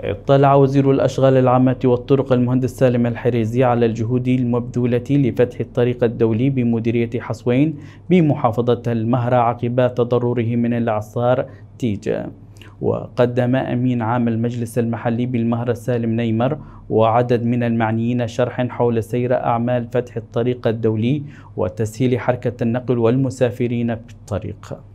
اطلع وزير الأشغال العامة والطرق المهندس سالم الحريزي على الجهود المبذولة لفتح الطريق الدولي بمديرية حصوين بمحافظة المهرة عقب تضرره من الإعصار تيجا وقدم أمين عام المجلس المحلي بالمهرة سالم نيمر وعدد من المعنيين شرحا حول سير أعمال فتح الطريق الدولي وتسهيل حركة النقل والمسافرين في الطريق